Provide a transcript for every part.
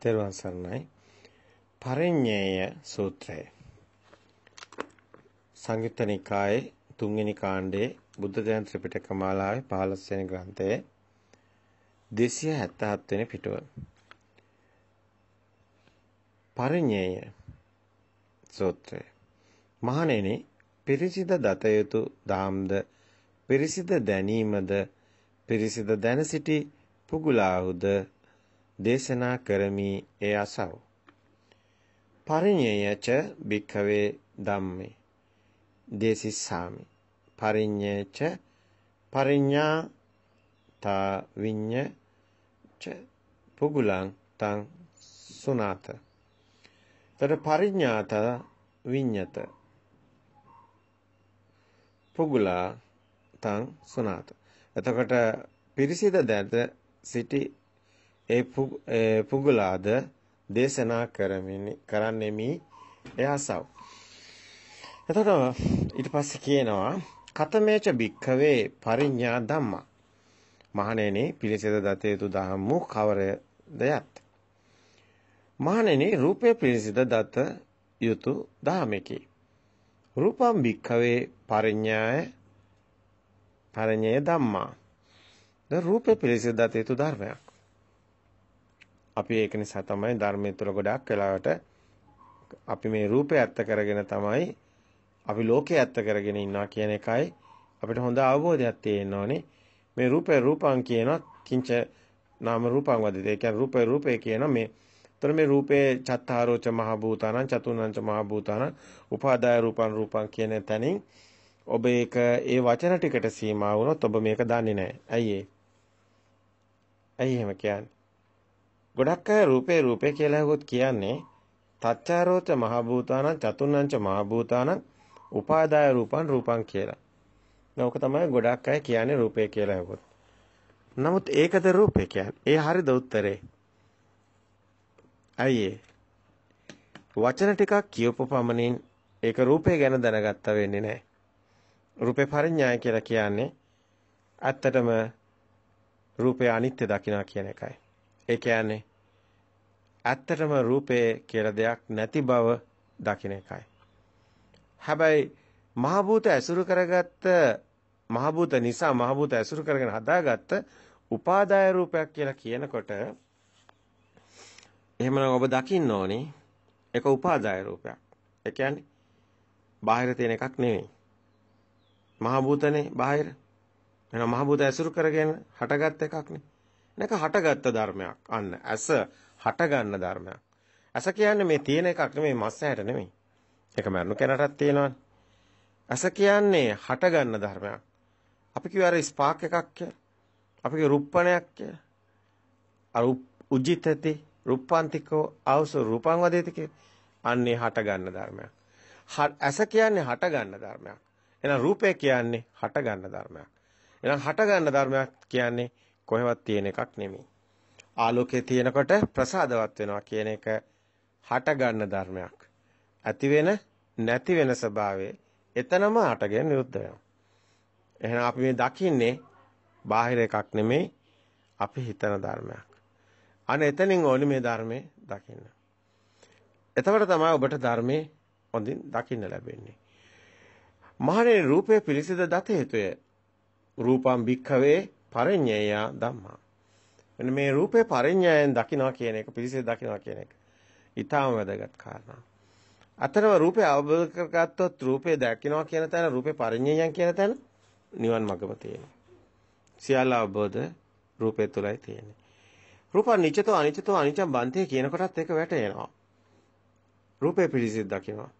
තෙරුවන් සරණයි. පරිඤ්ඤය සූත්‍රය. සංයුත්ත නිකායේ තුන්වෙනි කාණ්ඩයේ බුද්ධ ජයන් ත්‍රිපිටක මාලාවේ 15 වෙනි ග්‍රන්ථයේ 277 වෙනි පිටුව. පරිඤ්ඤය සූත්‍රය. මහණෙනි පිරිසිද දත යුතු දාම්ද පිරිසිද දැනීමද පිරිසිද දැන සිටි පුගුලාහුද දේශනා කරමි ඒ අසව්. පරිඤ්ඤයච භික්ඛවේ ධම්මේ දේසිස්සාමි. පරිඤ්ඤයච පරිඤ්ඤා තා විඤ්ඤච පුගුලං තං සුනාත. තර පරිඤ්ඤාත විඤ්ඤත පුගුලා තං සුනාත. එතකොට පිරිසිද දැද සිටි ඒ පුගලාද දේශනා කරමිනි කරන්නෙමි එයාසව්. එතකොට ඊට පස්සේ කියනවා කතමේච භික්ඛවේ පරිඤ්ඤා ධම්මා. මහණෙනි පිළිසෙද දත යුතු ධම්මු කවරදයත්. මහණෙනි රූපේ පිළිසෙද දත යුතු ධම්මකි. රූපම් භික්ඛවේ පරිඤ්ඤාය පරිඤ්ඤේ ධම්මා. ද රූපේ පිළිසෙද දත යුතු ධර්මයක්. අපි ඒක නිසා තමයි ධර්මයේ තුල ගොඩක් වෙලාවට අපි මේ රූපය ඇත්ත කරගෙන තමයි අපි ලෝකය ඇත්ත කරගෙන ඉන්නවා කියන එකයි අපිට හොඳ අවබෝධයක් තියෙන්න ඕනේ. මේ රූපය රූපං කියනවා කිංච නාම රූපං වදිතේ. ඒ කියන්නේ රූපය රූපේ කියන මේ එතකොට මේ රූපේ චත්තාරෝච මහ භූතානං චතුනංච මහ භූතානං උපාදාය රූපං රූපං කියන තැනින් ඔබ ඒක ඒ වචන ටිකට සීමා වුණොත් ඔබ මේක දන්නේ නැහැ. ඇයි ඒ? ඇයි එහෙම කියන්නේ? ගොඩක් අය රූපේ රූපේ කියලා හුත් කියන්නේ තච්චාරෝච මහ භූතානං චතුන්නංච මහ භූතානං උපාදාය රූපං රූපං කියලා. නෝක තමයි ගොඩක් අය කියන්නේ රූපේ කියලා හුත්. නමුත් ඒකද රූපේ කියන්නේ? ඒ හරිද උත්තරේ? අයියේ. වචන ටිකක් කියවපු පමණින් ඒක රූපේ ගැන දැනගත්ත වෙන්නේ නැහැ. රූපේ පරිඥාය කියලා කියන්නේ ඇත්තටම රූපය අනිත්‍ය දකිනවා කියන එකයි. ඒ කියන්නේ ඇත්තටම රූපේ කියලා දෙයක් නැති බව දකින එකයි. හැබැයි මහ භූත ඇසුරු කරගත්ත මහ භූත නිසා මහ භූත ඇසුරු කරගෙන හදාගත්ත උපාදාය රූපයක් කියලා කියනකොට එහෙමනම් ඔබ දකින්න ඕනේ ඒක උපාදාය රූපයක්. ඒ කියන්නේ බාහිර තියෙන එකක් නෙවෙයි. මහ භූතනේ බාහිර. එහෙනම් මහ භූත ඇසුරු කරගෙන හටගත් එකක් නේ. නැක හටගත් ධර්මයක්. අන්න ඇස හට ගන්න ධර්මයක්. ඇස කියන්නේ මේ තියෙන එකක් නෙමෙයි මස් ඇහැට නෙමෙයි. ඒක මරණු කෙනාටත් තියෙනවනේ. ඇස කියන්නේ හට ගන්න ධර්මයක්. අපි කියව අර ස්පාක් එකක් කියලා. අපි කිය රුප්පණයක් කියලා. අර උජිතති රුප්පාන්තිකෝ ආවස රූපං වදේති කියලා. අන්නේ හට ගන්න ධර්මයක්. ඇස කියන්නේ හට ගන්න ධර්මයක්. එහෙනම් රූපය කියන්නේ හට ගන්න ධර්මයක්. එහෙනම් හට ගන්න ධර්මයක් කියන්නේ කොහෙවත් තියෙන එකක් නෙමෙයි. ආලෝකයේ තියෙනකොට ප්‍රසාදවත් වෙනවා කියන එක හට ගන්න ධර්මයක්. ඇති වෙන නැති වෙන ස්වභාවයේ එතනම හටගෙන නිරුද්ධ වෙනවා. එහෙනම් අපි මේ දකින්නේ බාහිර එකක් නෙමෙයි අපි හිතන ධර්මයක්. අන්න එතනින් ඕනේ මේ ධර්මයේ දකින්න. එතකොට තමයි ඔබට ධර්මයේ හොඳින් දකින්න ලැබෙන්නේ. මහණෙනි රූපය පිළිසිඳ දත හේතුය. රූපම් භික්ඛවේ පරිඤ්ඤය ධම්මා මෙන්න මේ රූපේ පරිඥායෙන් දකිනවා කියන එක පිළිසෙ දකිනවා කියන එක ඊටාම වැදගත් කාරණා. අතරම රූපේ අවබෝධ කරගත්තොත් රූපේ දකිනවා කියන තැන රූපේ පරිඥායන් කියන තැන නිවන් මඟම තියෙනවා. සියල්ල අවබෝධ රූපේ තුලයි තියෙන්නේ. රූපං නිච්චතෝ අනිච්චතෝ අනිච්චං බන්තේ කියන කොටත් ඒක වැටෙනවා. රූපේ පිළිසෙ දකිනවා.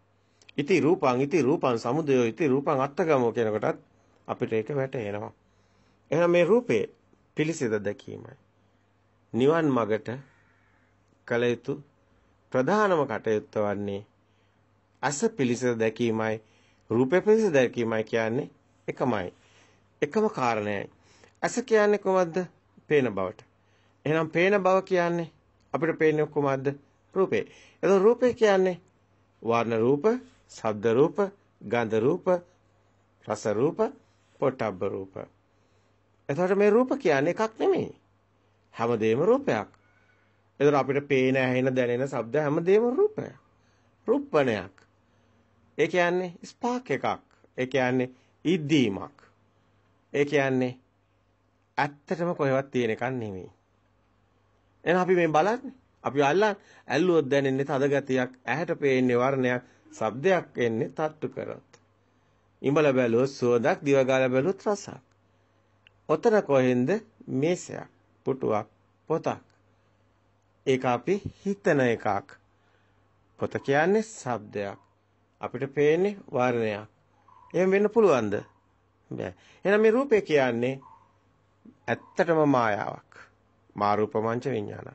ඉති රූපං ඉති රූපං සමුදයෝ ඉති රූපං අත්තගමෝ කියන කොටත් අපිට ඒක වැටෙනවා. එහෙනම් මේ රූපේ පිළිසෙද දැකීමයි. නිවන් මගට කළ යුතු ප්‍රධානම කටයුත්ත වන්නේ අස පිළිස දැකීමයි රූපේ පිළිස දැකීමයි කියන්නේ එකමයි. එකම කාරණයයි. අස කියන්නේ කොහොමද? පේන බවට. එහෙනම් පේන බව කියන්නේ අපිට පේන්නේ කොහොමද? රූපේ. එතකොට රූපේ කියන්නේ වර්ණ රූප, ශබ්ද රූප, ගන්ධ රූප, රස රූප, පොට්ටබ්බ රූප. එතකොට මේ රූප කියන්නේ එකක් නෙමෙයි. හැමදේම රූපයක්. එතන අපිට පේන, ඇහෙන, දැනෙන, ශබ්ද හැමදේම රූපයක්. රූපණයක්. ඒ කියන්නේ ස්පාක් එකක්. ඒ කියන්නේ ඉද්දීමක්. ඒ කියන්නේ ඇත්තටම කොහෙවත් තියෙන එකක් නෙමෙයි. එහෙනම් අපි මේ බලන්නේ. අපි අල්ලන් ඇල්ලුවොත් දැනෙන්නේ තද ගතියක්, ඇහැට පේන්නේ වර්ණයක්, ශබ්දයක් එන්නේ තට්ටු කරොත්. ඉඹල බැලුවොත් සුවඳක්, දිව ගාලා බැලුවොත් රසක්. ඔතන කොහෙන්ද මේසයක්? පුටුවක් පොතක්. ඒක අපි හිතන එකක්. පොත කියන්නේ ශබ්දයක්. අපිට පේන්නේ වර්ණයක්. එහෙම වෙන්න පුළුවන්ද? බෑ. එහෙනම් මේ රූපය කියන්නේ ඇත්තටම මායාවක්. මා රූපමංච විඥාන.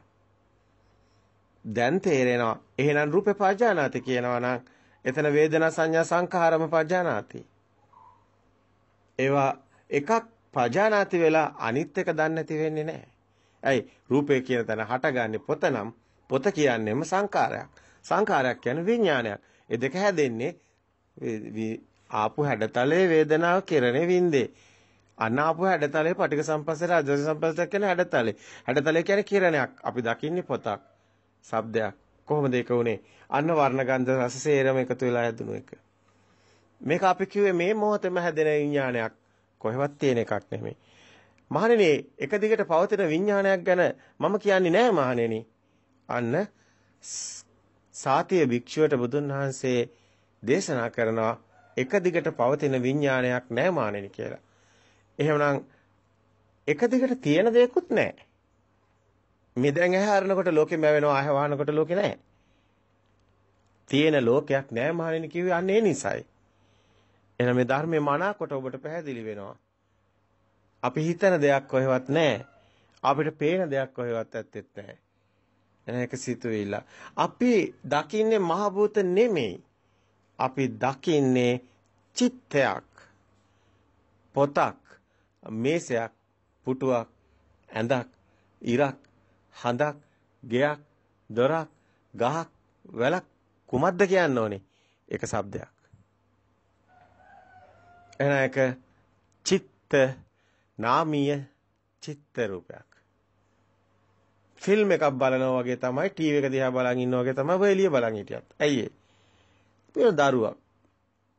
දැන් තේරෙනවා. එහෙනම් රූපේ පජානාති කියනවා නම් එතන වේදනා සංඥා සංඛාරම පජානාති. ඒවා එකක් පජානාති වෙලා අනිත් එක දන්නේ නැති වෙන්නේ නැහැ. ඇයි රූපය කියන තැන හටගන්නේ පොතනම් පොත කියන්නේම සංකාරයක්. සංකාරයක් කියන්නේ විඥානයක්. ඒ දෙක හැදෙන්නේ ආපු හැඩතලයේ වේදනාව කෙරෙන වින්දේ. අනාපු හැඩතලයේ පටික සම්පස්සේ රාජස සම්පස්සේ කියන හැඩතලේ. හැඩතලේ කියන්නේ කිරණයක්. අපි දකින්නේ පොතක්. ශබ්දයක්. කොහොමද ඒක උනේ? අන්න වර්ණ ගන්ධ රස සේරම එකතු වෙලා හැදුණු එක. මේක අපි කිව්වේ මේ මොහොතේම හැදෙන විඥානයක්. කොහෙවත් තියෙන එකක් නෙමෙයි. මහණෙනි එක දිගට පවතින විඥානයක් ගැන මම කියන්නේ නෑ මහණෙනි. අන්න සාතිය භික්ෂුවට බුදුන් වහන්සේ දේශනා කරනවා එක දිගට පවතින විඥානයක් නෑ මහණෙනි කියලා. එහෙමනම් එක දිගට තියෙන දෙයක්වත් නෑ. මේ දැන් ඇහැ අරනකොට ලෝකෙම වෙනවා ඇහැ වහනකොට ලෝකෙ නෑ. තියෙන ලෝකයක් නෑ මහණෙනි කිව්වේ අන්න ඒ නිසයි. එහෙනම් මේ ධර්මයේ මනාකොට ඔබට පැහැදිලි වෙනවා. අපි හිතන දෙයක් කොහෙවත් නැහැ. අපිට පේන දෙයක් කොහෙවත් ඇත්තෙත් නැහැ. එන එක සිතුවිල්ල. අපි දකින්නේ මහ භූත නෙමෙයි. අපි දකින්නේ චිත්තයක්. පොතක්, මේසයක්, පුටුවක්, ඇඳක්, ඉරක්, හඳක්, ගෙයක්, දොරක්, ගහක්, වැලක් කුමක්ද කියන්න ඕනේ? ඒක શબ્දයක්. එන එක චිත්ත නාමීය චිත්ත රූපයක්. ෆිල්ම් එකක් බලනවා වගේ තමයි ටීවී එක දිහා බලන් ඉන්නවා වගේ තමයි ඔය එළිය බලන් හිටියත්. ඇයි ඒ? මේ දරුවක්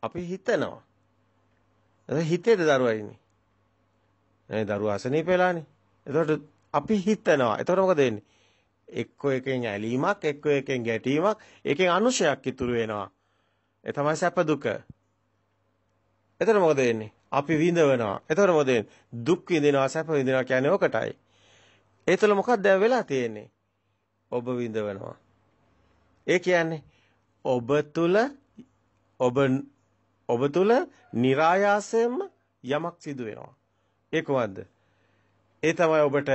අපි හිතනවා. ඒ හිතේද දරුවා ඉන්නේ. ඒ දරුවා අසනීපෙලානේ. එතකොට අපි හිතනවා. එතකොට මොකද වෙන්නේ? එක්ක එකෙන් ඇලීමක්, එක්ක එකෙන් ගැටීමක්, එකෙන් අනුශයක් ඉතුරු වෙනවා. ඒ තමයි සැප දුක. එතකොට මොකද වෙන්නේ? අපි විඳවනවා. එතකොට මොදෙන් දුක් විඳිනවා සැප විඳිනවා කියන්නේ ඔකටයි. ඒ තුළ මොකක්ද දැන් වෙලා තියෙන්නේ? ඔබ විඳවනවා. ඒ කියන්නේ ඔබ තුල ඔබ ඔබ තුල નિરાයාසයෙන්ම යමක් සිදු වෙනවා. ඒ කොහොමද? ඒ තමයි ඔබට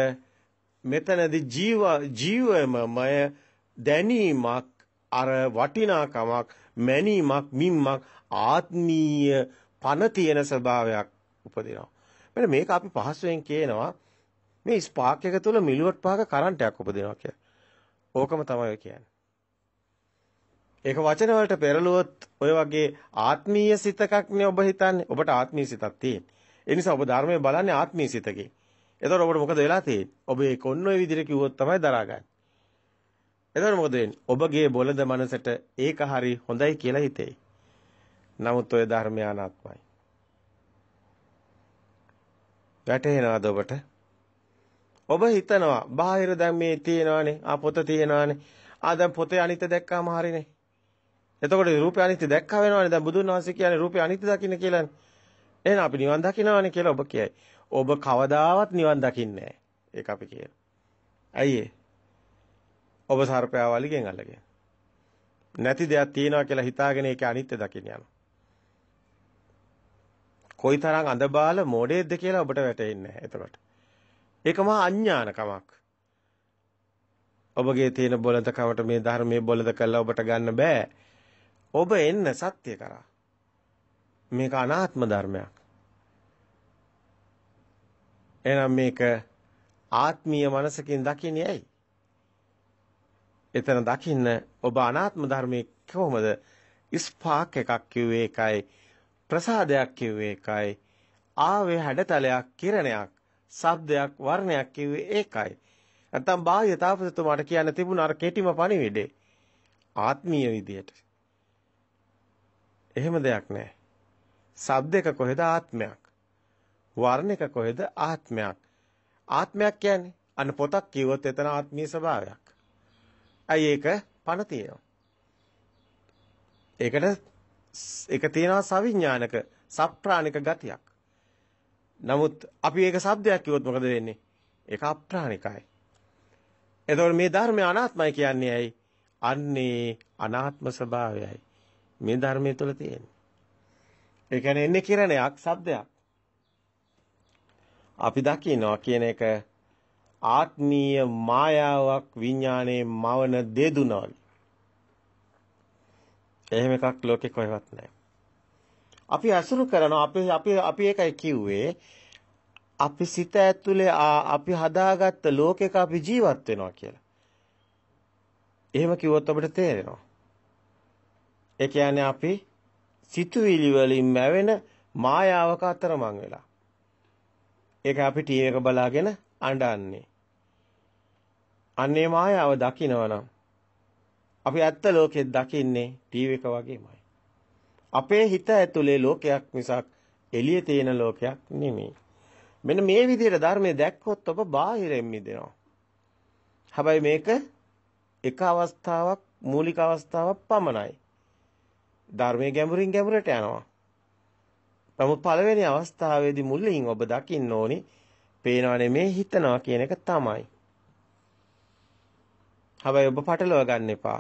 මෙතනදී ජීව ජීවමමය දැනීමක් අර වටිනාකමක් මැනීමක් මිම්මක් ආත්මීය පන තියෙන ස්වභාවයක් උපදිනවා. මෙන්න මේක අපි පහසුවෙන් කියනවා මේ ස්පාක් එක තුල මිලිවොට් පහක කරන්ට් එකක් උපදිනවා කියලා. ඕකම තමයි කියන්නේ. ඒක වචන වලට පෙරළුවොත් ඔය වගේ ආත්මීය සිතකක් නේ ඔබ හිතන්නේ. ඔබට ආත්මීය සිතක් තියෙන. ඒ නිසා ඔබ ධර්මය බලන්නේ ආත්මීය සිතකේ. එතකොට ඔබට මොකද වෙලා තියෙන්නේ? ඔබ ඒක ඔන්න ඔය විදිහට කිව්වොත් තමයි දරාගන්නේ. එතකොට මොකද වෙන්නේ? ඔබගේ බොළඳ මනසට ඒක හරි හොඳයි කියලා හිතෙයි. නමුත් ඔය ධර්මය අනාත්මයි. වැටේනවාද ඔබට? ඔබ හිතනවා බාහිර දැන් මේ තියෙනවානේ, ආ පොත තියෙනවානේ. ආ දැන් පොතේ අනිත්‍ය දැක්කාම හරිනේ. එතකොට රූපය අනිත්‍ය දැක්කා වෙනවනේ. දැන් බුදුන් වහන්සේ කියන්නේ රූපය අනිත්‍ය දකින්න කියලානේ. එහෙනම් අපි නිවන් දකින්නවානේ කියලා ඔබ කියයි. ඔබ කවදාවත් නිවන් දකින්නේ නැහැ. ඒක අපි කියන. ඇයි ඒ? ඔබ සර්පයා වලිගෙන් අල්ලගෙන. නැති දෙයක් තියෙනවා කියලා හිතාගෙන ඒක අනිත්‍ය දකින්න යනවා. කොයිතරම් අඳබාල මොඩේද්ද කියලා ඔබට වැටහෙන්නේ නැහැ එතකොට. ඒක මහා අඥානකමක්. ඔබගේ තියෙන බොළඳකමට මේ ධර්මයේ බොළඳ කළා ඔබට ගන්න බෑ. ඔබ එන්න සත්‍ය කරා. මේක අනාත්ම ධර්මයක්. එහෙනම් මේක ආත්මීය මනසකින් දකින්නේ ඇයි? එතන දකින්න ඔබ අනාත්ම ධර්මයේ කොහොමද ස්පාක් එකක් කිව්වේ ඒකයි ප්‍රසාදයක් කිව්වේ ඒකයි. ආවේ හැඩතලයක් කිරණයක් ශබ්දයක් වර්ණයක් කිව්වේ ඒකයි. නැත්තම් බාහ්‍ය තාපසතුමාට කියන්න තිබුණ අර කෙටිම පණිවිඩේ ආත්මීය විදියට. එහෙම දෙයක් නැහැ. ශබ්දයක කොහෙද ආත්මයක්? වර්ණයක කොහෙද ආත්මයක්? ආත්මයක් කියන්නේ අන්න පොතක් කියවොත් එතන ආත්මීය ස්වභාවයක්. අයි ඒක පණ තියෙනවා. ඒකට ඒක තියෙනවා සවිඥානික සප්‍රාණික ගතියක්. නමුත් අපි ඒක શબ્දයක් කිව්වොත් මොකද වෙන්නේ? ඒක අප්‍රාණිකයි. එතකොට මේ ධර්මය අනාත්මයි කියන්නේ ඇයි? අන්නේ අනාත්ම ස්වභාවයයි. මේ ධර්මයේ තුල තියෙන්නේ. ඒ කියන්නේ එන්නේ කිරණයක්, શબ્දයක්. අපි දකිනවා කියන එක ආත්මීය මායාවක් විඥානයේ මවන දෙදුනවලු. එහෙම එකක් ලෝකේ කොහෙවත් නැහැ. අපි අසුරු කරන අපි අපි අපි එකයි කිව්වේ අපි සිත ඇතුලේ අපි හදාගත්ත ලෝකයක අපි ජීවත් වෙනවා කියලා. එහෙම කිව්වොත් අපිට තේරෙනවා. ඒ කියන්නේ අපි සිතුවිලි වලින් මැවෙන මායාවක අතරමං වෙලා. ඒක අපි ටීවී එක බලාගෙන අඬන්නේ. අන්නේ මායාව දකිනවනම් අපි ඇත්ත ලෝකෙත් දකින්නේ ටීවී එක වගේමයි. අපේ හිත ඇතුලේ ලෝකයක් මිසක් එළියේ තියෙන ලෝකයක් නෙමෙයි. මෙන්න මේ විදිහට ධර්මය දැක්කොත් ඔබ බාහිරෙන් මිදෙනවා. හැබැයි මේක එක අවස්ථාවක් මූලික අවස්ථාවක් පමණයි. ධර්මයේ ගැඹුරින් ගැඹුරට යනවා. නමුත් පළවෙනි අවස්ථාවේදී මුලින් ඔබ දකින්න ඕනි පේනව නෙමේ හිතනවා කියන එක තමයි. හැබැයි ඔබ පටලවා ගන්න එපා.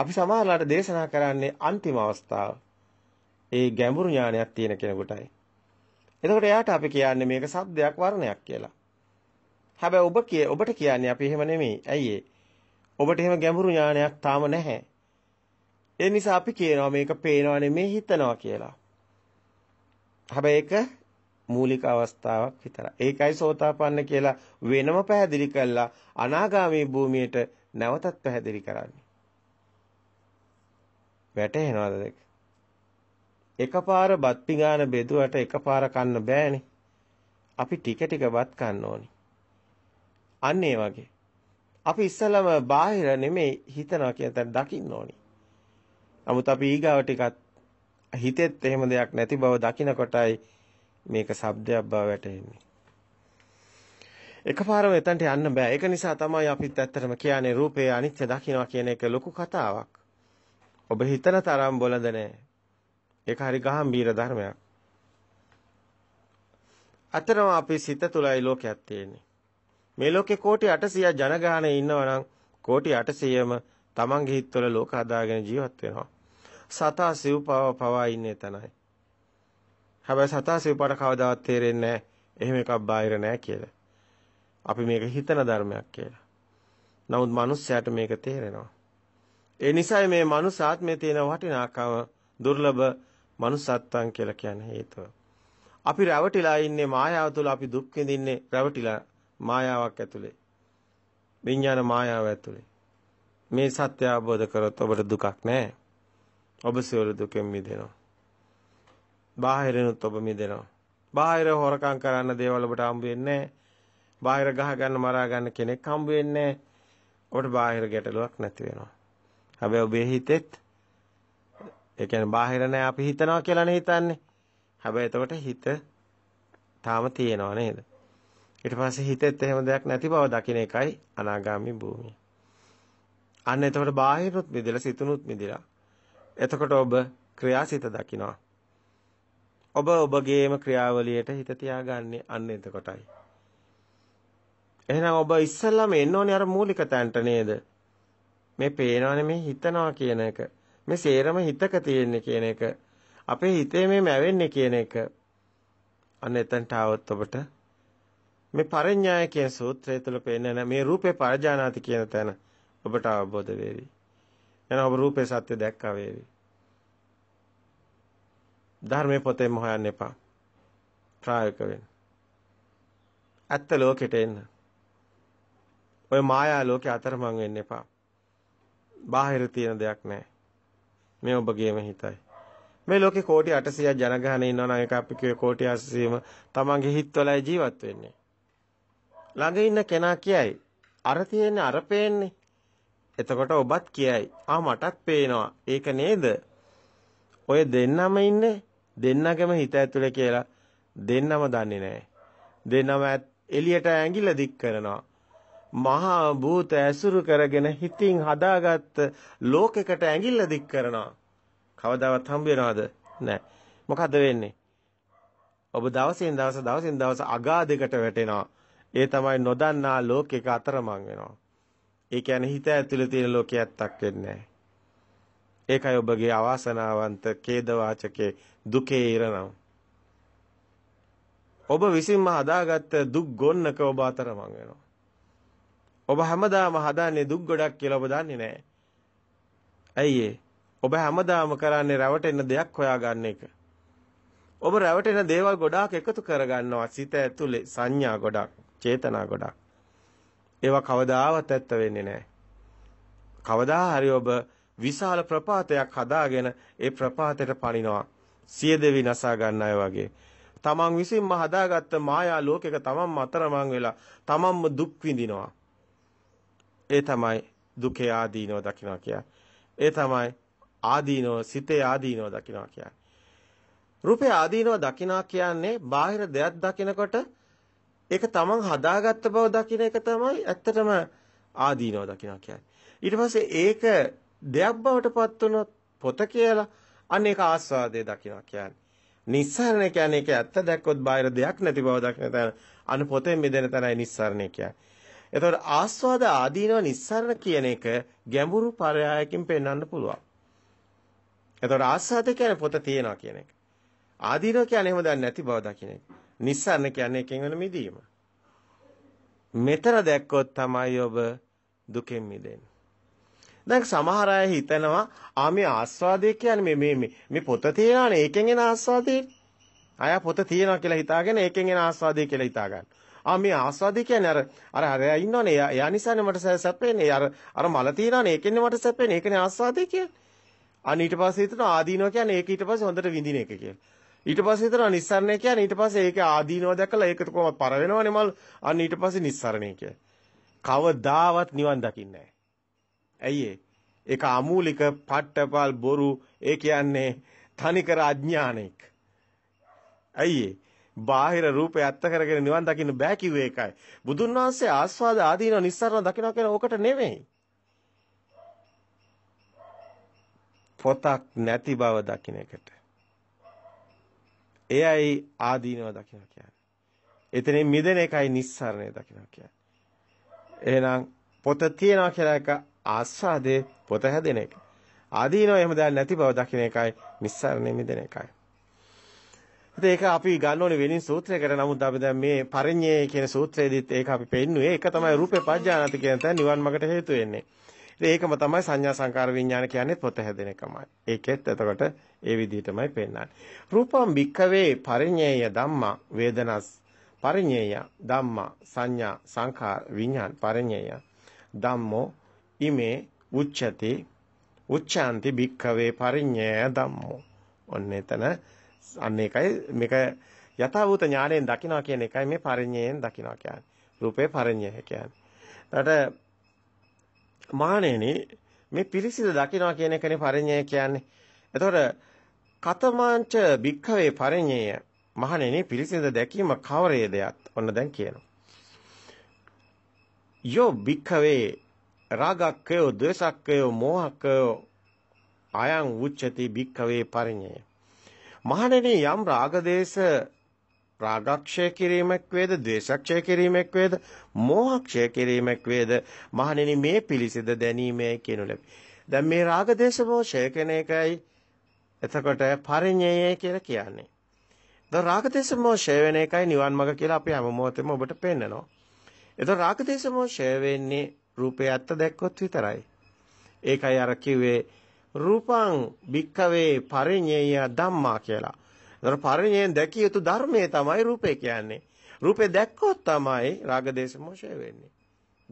අපි සමහරලාට දේශනා කරන්නේ අන්තිම අවස්ථාව. ඒ ගැඹුරු ඥානයක් තියෙන කෙනෙකුටයි. එතකොට එයාට අපි කියන්නේ මේක සද්දයක් වර්ණයක් කියලා. හැබැයි ඔබ කිය ඔබට කියන්නේ අපි එහෙම නෙමෙයි. ඇයි ඒ? ඔබට එහෙම ගැඹුරු ඥානයක් තාම නැහැ. ඒ නිසා අපි කියනවා මේක පේනවා නෙමෙයි හිතනවා කියලා. හැබැයි ඒක මූලික අවස්ථාවක් විතරයි. ඒකයි සෝතාපන්න කියලා වෙනම පැහැදිලි කළා අනාගාමී භූමියට නැවතත් පැහැදිලි කරන්නේ. වැටහෙනවද දෙක? එකපාර බත් පිඟාන බෙදුවට එකපාර කන්න බෑනේ. අපි ටික ටික බත් කන්න ඕනි. අන්න ඒ වගේ. අපි ඉස්සලම බාහිර නෙමෙයි හිතනවා කියන තැන දකින්න ඕනි. නමුත් අපි ඊගාව ටිකත් හිතෙත් එහෙම දෙයක් නැති බව දකිනකොටයි මේක shabdayak බව වැටෙන්නේ. එකපාරම එතනට යන්න බෑ. ඒක නිසා තමයි අපිත් ඇත්තටම කියන්නේ රූපේ අනිත්‍ය දකින්නවා කියන එක ලොකු කතාවක්. ඔබ හිතන තරම් බොළඳ නෑ. ඒක හරි ගැඹීර ධර්මයක්. අතරම අපේ සිත තුලයි ලෝකයක් තියෙන්නේ. මේ ලෝකේ කෝටි 800 ජනගහනය ඉන්නවනම් කෝටි 800ම තමන්ගේ හිතවල ලෝක හදාගෙන ජීවත් වෙනවා. සතා සිව්පාව පවා ඉන්නේ තනයි. හැබැයි සතා සිව්පාට කවදාවත් තේරෙන්නේ නැහැ. එහෙම එකක් බාහිර නැහැ කියලා. අපි මේක හිතන ධර්මයක් කියලා. නමුත් මනුස්සයාට මේක තේරෙනවා. ඒ නිසයි මේ මනුස්ස ආත්මයේ තියෙන වටිනාකම දුර්ලභ මනුස්සත්වම් කියලා කියන හේතුව. අපි රැවටිලා ඉන්නේ මායාව තුළ අපි දුක් විඳින්නේ රැවටිලා මායාවක් ඇතුලේ. විඥාන මායාව ඇතුලේ. මේ සත්‍ය අවබෝධ කරොත් ඔබට දුකක් නැහැ. ඔබ සියලු දුකෙන් මිදෙනවා. බාහිරනොත් ඔබ මිදෙනවා. බාහිර හොරකම් කරන්න දේවල් ඔබට හම්බ වෙන්නේ බාහිර ගහ ගන්න මරා ගන්න කෙනෙක් හම්බ වෙන්නේ ඔබට බාහිර ගැටලුවක් නැති වෙනවා. හැබැයි ඔබේ හිතෙත් ඒ කියන්නේ බාහිර නෑ අපි හිතනවා කියලානේ හිතන්නේ. හැබැයි එතකොට හිත තාම තියෙනව නේද? ඊට පස්සේ හිතෙත් එහෙම දෙයක් නැති බව දකින එකයි අනාගාමි භූමිය. අන්න එතකොට බාහිරුත් මිදෙලා සිතුනුත් මිදෙලා. එතකොට ඔබ ක්‍රියාසිත දකිනවා. ඔබ ඔබගේම ක්‍රියාවලියට හිත තියාගන්නේ අන්න එතකොටයි. එහෙනම් ඔබ ඉස්සල්ලාම එන්න ඕනේ අර මූලික තැනට නේද? මේ පේනවනේ මේ හිතනවා කියන එක. මේ සේරම හිතක තියෙන්නේ කියන එක. අපේ හිතේ මේ මැවෙන්නේ කියන එක. අන්න එතනට આવොත් ඔබට මේ පරිඥාය කියන සූත්‍රය තුළ පෙන්නන මේ රූපේ පරජානාති කියන තැන ඔබට අවබෝධ වේවි. එන ඔබ රූපේ සත්‍ය දැක්කා වේවි. ධර්මයේ පොතෙන්ම හොයන්න එපා. ප්‍රායෝගික වෙන්න. ඇත්ත ලෝකෙට එන්න. ඔය මායා ලෝකේ අතරමං වෙන්න එපා. බාහිර තියෙන දෙයක් නැහැ. මේ ඔබගේම හිතයි. මේ ලෝකේ කෝටි 800ක් ජනගහනය ඉන්නවා නම් ඒක අපි කියේ කෝටි 800ම තමන්ගේ හිතවලයි ජීවත් වෙන්නේ. ළඟ ඉන්න කෙනා කියයි අර තියෙන්නේ අර පේන්නේ. එතකොට ඔබත් කියයි ආ මටත් පේනවා. ඒක නේද? ඔය දෙන්නම ඉන්නේ දෙන්නගෙම හිත ඇතුලේ කියලා දෙන්නම දන්නේ නැහැ. දෙන්නම එළියට ඇඟිල්ල දික් කරනවා. මහා භූත ඇසුරු කරගෙන හිතින් හදාගත් ලෝකයකට ඇඟිල්ල දික් කරනවා. කවදාවත් හම්බ වෙනවද? නැහැ. මොකද වෙන්නේ? ඔබ දවසෙන් දවස දවසෙන් දවස අගාධයකට වැටෙනවා. ඒ තමයි නොදන්නා ලෝකයක අතරමං වෙනවා. ඒ කියන්නේ හිත ඇතුලේ තියෙන ලෝකයක් තක් වෙන්නේ නැහැ. ඒකයි ඔබගේ අවාසනාවන්ත ඛේදවාචකේ දුකේ ඉරණම්. ඔබ විසින්ම හදාගත්ත දුක් ගොන්නක ඔබ අතරමං වෙනවා. ඔබ හැමදාම හදාන්නේ දුක් ගොඩක් කියලා ඔබ දන්නේ නැහැ. ඇයි ඔබ හැමදාම කරන්නේ රැවටෙන දෙයක් හොයාගන්න එක. ඔබ රැවටෙන දේවල් ගොඩාක් එකතු කරගන්නවා සිත ඇතුලේ සංඥා ගොඩක්, චේතනා ගොඩක්. ඒවා කවදාවත් ඇත්ත වෙන්නේ නැහැ. කවදා හරි ඔබ විශාල ප්‍රපාතයක් හදාගෙන ඒ ප්‍රපාතයට පනිනවා. සියදෙවි නසා ගන්න අය වගේ. තමන් විසින්ම හදාගත්ත මායා ලෝකයක තමන්ම අතරමං වෙලා තමන්ම දුක් විඳිනවා. ඒ තමයි දුකේ ආදීනව දකිනවා කියන්නේ. ඒ තමයි ආදීනව සිතේ ආදීනව දකිනවා කියන්නේ. රූපේ ආදීනව දකිනා කියන්නේ බාහිර දෙයක් දකිනකොට ඒක තමන් හදාගත්ත බව දකින එක තමයි ඇත්තටම ආදීනව දකිනා කියන්නේ. ඊට පස්සේ ඒක දෙයක් බවට පත් වුණොත් පොත කියලා අන්න ඒක ආස්වාදයේ දකින්න කියන්නේ. නිස්සාරණය කියන්නේ ඒක ඇත්ත දැක්කොත් බාහිර දෙයක් නැති බව දකින්න තැන. අන්න පොතෙන් මිදෙන තැනයි නිස්සාරණය කියන්නේ. එතකොට ආස්වාද ආදීනව නිස්සාරණ කියන එක ගැඹුරු පරයයකින් පෙන්වන්න පුළුවන්. එතකොට ආස්වාද කියන්නේ පොත තියනවා කියන එක. ආදීනව කියන්නේ එහෙම දැන් නැති බව දකින්න එක. නිස්සාරණ කියන්නේ එකෙන් වෙන මිදීම. මෙතන දැක්කොත් තමයි ඔබ දුකෙන් මිදෙන්නේ. දැන් සමහර අය හිතනවා ආ මේ ආස්වාදයේ කියන්නේ මේ මේ මේ පොත තියනවානේ ඒකෙන් එන ආස්වාදේ. අය පොත තියනවා කියලා හිතාගෙන ඒකෙන් එන ආස්වාදේ කියලා හිතා ගන්න. ආ මේ ආස්වාදේ කියන්නේ අර අර අර ඉන්නවනේ එයා නිසානේ මට සැපෙන්නේ. අර අර මල තියනවානේ ඒකෙන්නේ මට සැපෙන්නේ. ඒකනේ ආස්වාදේ කියන්නේ. අනේ ඊට පස්සේ හිතනවා ආදීනෝ කියන්නේ ඒක ඊට පස්සේ හොඳට විඳින එක කියලා. ඊට පස්සේ හිතනවා නිස්සරණය කියන්නේ ඊට පස්සේ ඒක ආදීනෝ දැකලා ඒකට කොහොමද පර වෙනවනේ මල්. අනේ ඊට පස්සේ නිස්සරණය කියන්නේ. කවදාවත් නිවන් දකින්නේ ඇයි ඒක අමූලික පට්ටපල් බොරු ඒ කියන්නේ තනිකර අඥානෙක්. ඇයි බාහිර රූපය ඇත්ත කරගෙන නිවන් දකින්න බෑ කිව්වේ ඒකයි. බුදුන් වහන්සේ ආස්වාද ආදීන නිස්සාරණ දකින්න කියන ඕකට නෙමෙයි. පොතක් නැති බව දකින්න එකට. එයයි ආදීනව දකින්න කියන්නේ. එතනින් මිදෙන එකයි නිස්සාරණය දකින්න කියන්නේ. එහෙනම් පොත තියනවා කියලා එක ආස්වාදයේ පොත හැදෙන එක. ආදීනෝ එහෙම දැන නැති බව දකින්න එකයි නිස්සාරණය මිදෙන එකයි. ඉතින් ඒක අපි ගන්න ඕනේ වෙනින් සූත්‍රයකට නමුත් අපි දැන් මේ පරිඤ්ඤය කියන සූත්‍රයේදීත් ඒක අපි පෙන්නුවේ ඒක තමයි රූපේ පඥානත කියන තැන නිවන් මාර්ගට හේතු වෙන්නේ. ඉතින් ඒකම තමයි සංඥා සංකාර විඥාන කියන්නේ පොත හැදෙන එකමයි. ඒකෙත් එතකොට ඒ විදිහටමයි පෙන්වන්නේ. රූපම් භික්ඛවේ පරිඤ්ඤය ධම්මා වේදනස් පරිඤ්ඤය ධම්මා සංඥා සංකාර විඥාන පරිඤ්ඤය ධම්මෝ ඉමේ උච්චති උච්ඡාන්ති භික්ඛවේ පරිඤ්ඤය ධම්මෝ. ඔන්න එතන අන්න ඒකයි මේක යථාභූත ඥාණයෙන් දකිනවා කියන එකයි මේ පරිඤ්ඤයෙන් දකිනවා කියන්නේ. රූපේ පරිඤ්ඤය කියන්නේ. එතකොට මානෙනි මේ පිරිසිදු දකිනවා කියන එකනේ පරිඤ්ඤය කියන්නේ. එතකොට කතමාංච භික්ඛවේ පරිඤ්ඤය මහණෙනි පිරිසිදු දැකීම කවරේදයක්? ඔන්න දැන් කියනවා. යෝ භික්ඛවේ රාගක්කයෝ ද්වේෂක්කයෝ මෝහක්කයෝ අයං උච්චති භික්ඛවේ පරිඤ්ඤය මහණෙනි යම් රාගදේශ රාගක්ෂය කිරීමක් වේද ද්වේෂක්ෂය කිරීමක් වේද මෝහක්ෂය කිරීමක් වේද මහණෙනි මේ පිළිසිඳ දැනීමේ කියනු ලැබේ දැන් මේ රාගදේශ මෝහය කියන එකයි එතකොට පරිඤ්ඤය කියලා කියන්නේ ද රාගදේශ මෝහය වෙන එකයි නිවන් මඟ කියලා අපි හැම මොහොතෙම ඔබට පෙන්නනවා එතකොට රාගදේශ මෝහය වෙන්නේ රූපේ ඇත්ත දැක්කොත් විතරයි. ඒකයි අර කිව්වේ රූපං භික්කවේ පරිඤ්ඤය ධම්මා කියලා. ඒතර පරිඤ්ඤයෙන් දැකිය යුතු ධර්මයේ තමයි රූපේ කියන්නේ. රූපේ දැක්කොත් තමයි රාගදේශ මොෂය වෙන්නේ.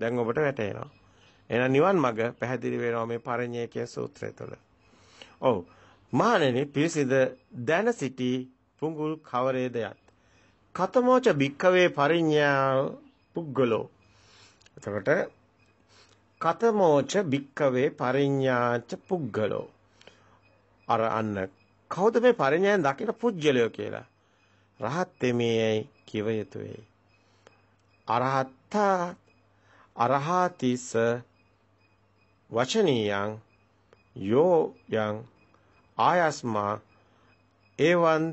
දැන් ඔබට වැටහෙනවා. එහෙනම් නිවන් මඟ පැහැදිලි වෙනවා මේ පරිඤ්ඤය කියන සූත්‍රය තුළ. ඔව්. මහණෙනි පිරිසිඳ දැන සිටි පුඟුල් කවරේද යත්. කතමෝච භික්කවේ පරිඤ්ඤා පුග්ගලෝ. එතකොට කතමෝච භික්කවේ පරිඤ්ඤාච පුද්ගලෝ අර අන්න කවුද මේ පරිඤ්ඤයෙන් දකින පුජ්‍යලය කියලා රහත් මේයි කිව යුතුයයි අරහත්තා අරහතිස වචනියං යෝ යං ආයස්මා එවං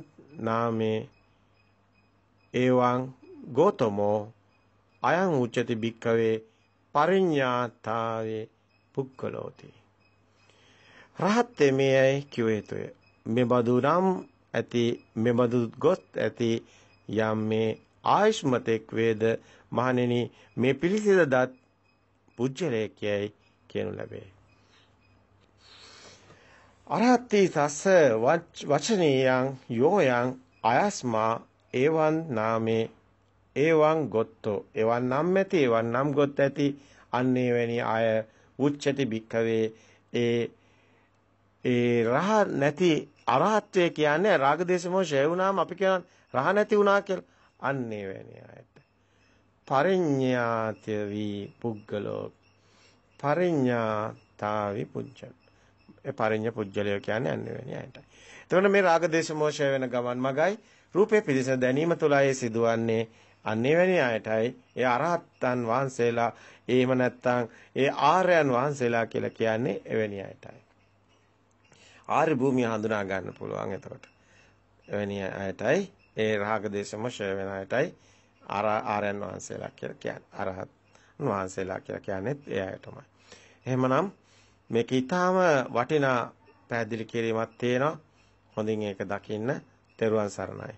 නාමේ එවං ගෝතමෝ අයං උච්චති භික්කවේ පරිඤ්ඤාතාවේ පුක්කලෝති. රහත් තෙමේයි කිව යුතුය. මෙබඳු නම් ඇති මෙබඳු ගොස් ඇති යම් මේ ආයුෂ්මතෙක් වේද මහණෙනි මේ පිළිසිඳ දත් පුජ්‍යලේකයයි කියනු ලැබේ. අරහත්ති තස්ස වචනීයං යෝයං අයස්මා එවන් නාමේ එවං ගොත්තෝ එවන් නම් ඇති එවන් නම් ගොත් ඇති අන්නේ වැනි අය උච්චති භික්කවේ ඒ ඒ රහ නැති අරහත්වය කියන්නේ රාගදේශ මොහය වුණාම අපි කියන රහ නැති වුණා කියලා අන්නේ වැනි අයට පරිඤ්ඤාති වී පුද්ගලෝ පරිඤ්ඤාතාවි පුජ්ජන ඒ පරිඤ්ඤ පුජ්ජලය කියන්නේ අන්නේ වැනි අයට එතකොට මේ රාගදේශ මොහය වෙන ගමන් මගයි රූපේ පිළිස දැනීම තුලයි සිදුවන්නේ අන්නේවැනි අයටයි ඒ අරහත්තන් වහන්සේලා එහෙම නැත්නම් ඒ ආර්යයන් වහන්සේලා කියලා කියන්නේ එවැනි අයටයි. ආර්ය භූමිය හඳුනා ගන්න පුළුවන් එතකොට. එවැනි අයටයි ඒ රාග දේශමශය වෙන අයටයි ආර්යයන් වහන්සේලා කියලා කියන්නේ. අරහත් වහන්සේලා කියලා කියන්නේ ඒ අයටමයි. එහෙමනම් මේක ඊටාම වටිනා පැහැදිලි කිරීමක් තියෙනවා. හොඳින් ඒක දකින්න. තෙරුවන් සරණයි.